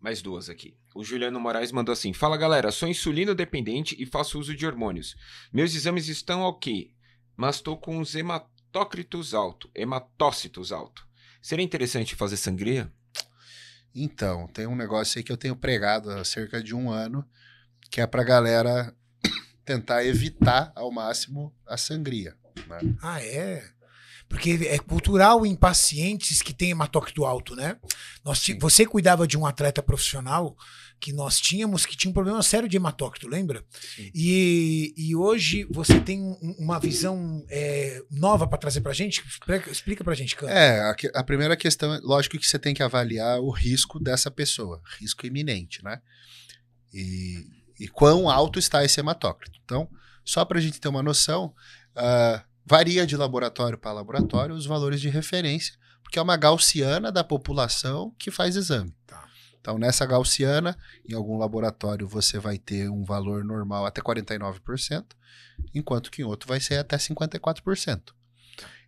mais duas aqui. O Juliano Moraes mandou assim: Fala galera, sou insulino dependente e faço uso de hormônios. Meus exames estão ok, mas estou com os hematócritos alto, hematócitos alto. Seria interessante fazer sangria? Então, tem um negócio aí que eu tenho pregado há cerca de um ano, que é para galera tentar evitar ao máximo a sangria. Né? Ah, é? Porque é cultural em pacientes que têm hematócrito alto, né? Nós você cuidava de um atleta profissional que nós tínhamos que tinha um problema sério de hematócrito, lembra? E, e hoje você tem uma visão é, nova para trazer para gente? Explica para gente, Cândido. É, a, a, primeira questão, lógico que você tem que avaliar o risco dessa pessoa, risco iminente, né? E, e quão alto está esse hematócrito. Então, só para a gente ter uma noção, uh, Varia de laboratório para laboratório os valores de referência, porque é uma gaussiana da população que faz exame. Tá. Então, nessa gaussiana, em algum laboratório você vai ter um valor normal até 49%, enquanto que em outro vai ser até 54%.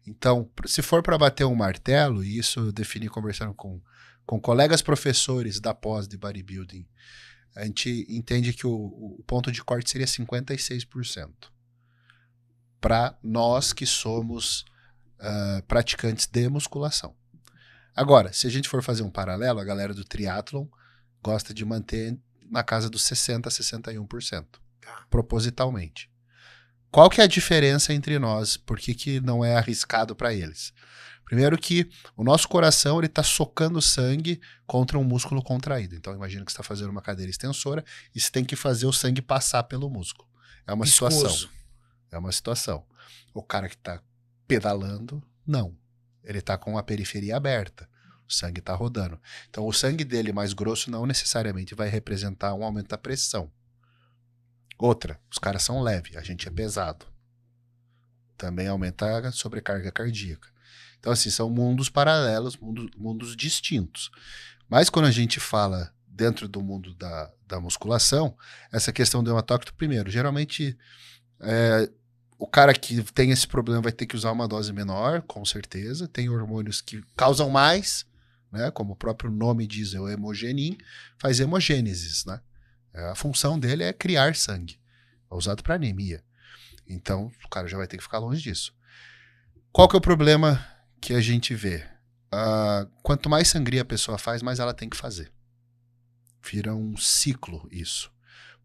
Então, se for para bater um martelo, e isso eu defini conversando com, com colegas professores da pós de bodybuilding, a gente entende que o, o ponto de corte seria 56% para nós que somos uh, praticantes de musculação. Agora, se a gente for fazer um paralelo, a galera do triatlon gosta de manter na casa dos 60% a 61%, propositalmente. Qual que é a diferença entre nós? Por que, que não é arriscado para eles? Primeiro que o nosso coração ele está socando sangue contra um músculo contraído. Então imagina que está fazendo uma cadeira extensora e você tem que fazer o sangue passar pelo músculo. É uma Viscoso. situação é uma situação. O cara que está pedalando, não. Ele está com a periferia aberta. O sangue está rodando. Então, o sangue dele mais grosso não necessariamente vai representar um aumento da pressão. Outra, os caras são leves, a gente é pesado. Também aumenta a sobrecarga cardíaca. Então, assim, são mundos paralelos, mundos, mundos distintos. Mas quando a gente fala dentro do mundo da, da musculação, essa questão do hematócrito, primeiro, geralmente é, o cara que tem esse problema vai ter que usar uma dose menor, com certeza. Tem hormônios que causam mais, né? Como o próprio nome diz, é o hemogenin, faz hemogênesis, né? É, a função dele é criar sangue, é usado para anemia. Então, o cara já vai ter que ficar longe disso. Qual que é o problema que a gente vê? Uh, quanto mais sangria a pessoa faz, mais ela tem que fazer. Vira um ciclo isso.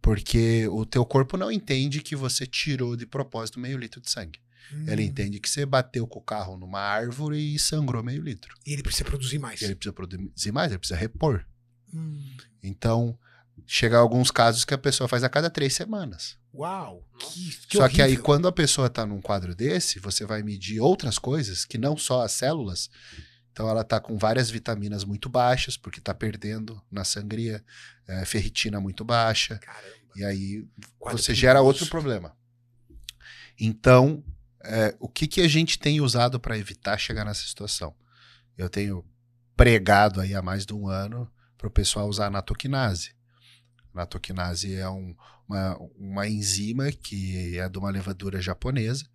Porque o teu corpo não entende que você tirou de propósito meio litro de sangue. Hum. Ele entende que você bateu com o carro numa árvore e sangrou meio litro. E ele precisa produzir mais. Ele precisa produzir mais, ele precisa repor. Hum. Então, chega alguns casos que a pessoa faz a cada três semanas. Uau! Que, que só horrível. que aí, quando a pessoa está num quadro desse, você vai medir outras coisas que não só as células, então ela está com várias vitaminas muito baixas, porque está perdendo na sangria, é, ferritina muito baixa. Caramba. E aí Quase você gera outro problema. Então, é, o que, que a gente tem usado para evitar chegar nessa situação? Eu tenho pregado aí há mais de um ano para o pessoal usar a natoquinase. A natoquinase é um, uma, uma enzima que é de uma levadura japonesa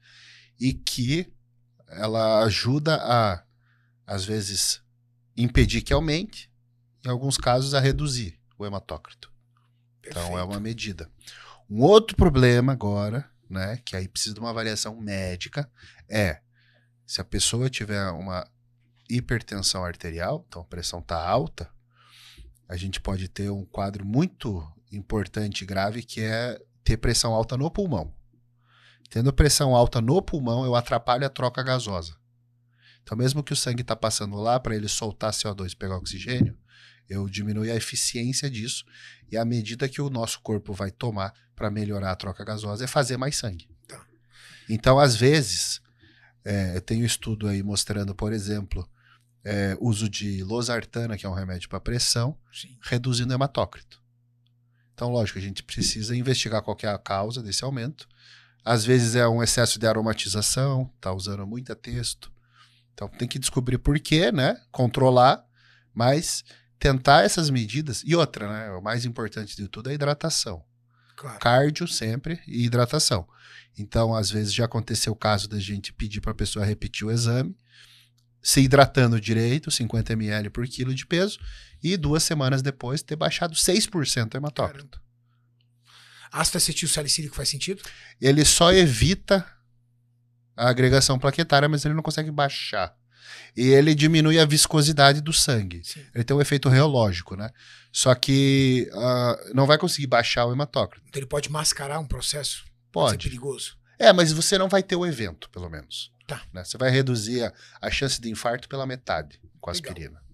e que ela ajuda a às vezes, impedir que aumente, em alguns casos, a reduzir o hematócrito. Perfeito. Então, é uma medida. Um outro problema agora, né, que aí precisa de uma avaliação médica, é se a pessoa tiver uma hipertensão arterial, então a pressão está alta, a gente pode ter um quadro muito importante e grave que é ter pressão alta no pulmão. Tendo pressão alta no pulmão, eu atrapalho a troca gasosa. Então, mesmo que o sangue está passando lá para ele soltar CO2 e pegar oxigênio, eu diminuo a eficiência disso. E a medida que o nosso corpo vai tomar para melhorar a troca gasosa é fazer mais sangue. Tá. Então, às vezes, é, eu tenho um estudo aí mostrando, por exemplo, é, uso de losartana, que é um remédio para pressão, Sim. reduzindo hematócrito. Então, lógico, a gente precisa investigar qual é a causa desse aumento. Às vezes é um excesso de aromatização, está usando muito texto. Então tem que descobrir por quê, né? Controlar, mas tentar essas medidas. E outra, né? O mais importante de tudo é a hidratação. Claro. Cardio sempre e hidratação. Então, às vezes já aconteceu o caso da gente pedir para a pessoa repetir o exame, se hidratando direito, 50 ml por quilo de peso, e duas semanas depois ter baixado 6% o hematócrito. Caramba. Ácido acetil salicílico faz sentido? Ele só evita a agregação plaquetária, mas ele não consegue baixar. E ele diminui a viscosidade do sangue. Sim. Ele tem um efeito reológico, né? Só que uh, não vai conseguir baixar o hematócrito. Então ele pode mascarar um processo? Pode. É perigoso. É, mas você não vai ter o evento, pelo menos. Tá. Né? Você vai reduzir a, a chance de infarto pela metade com a aspirina.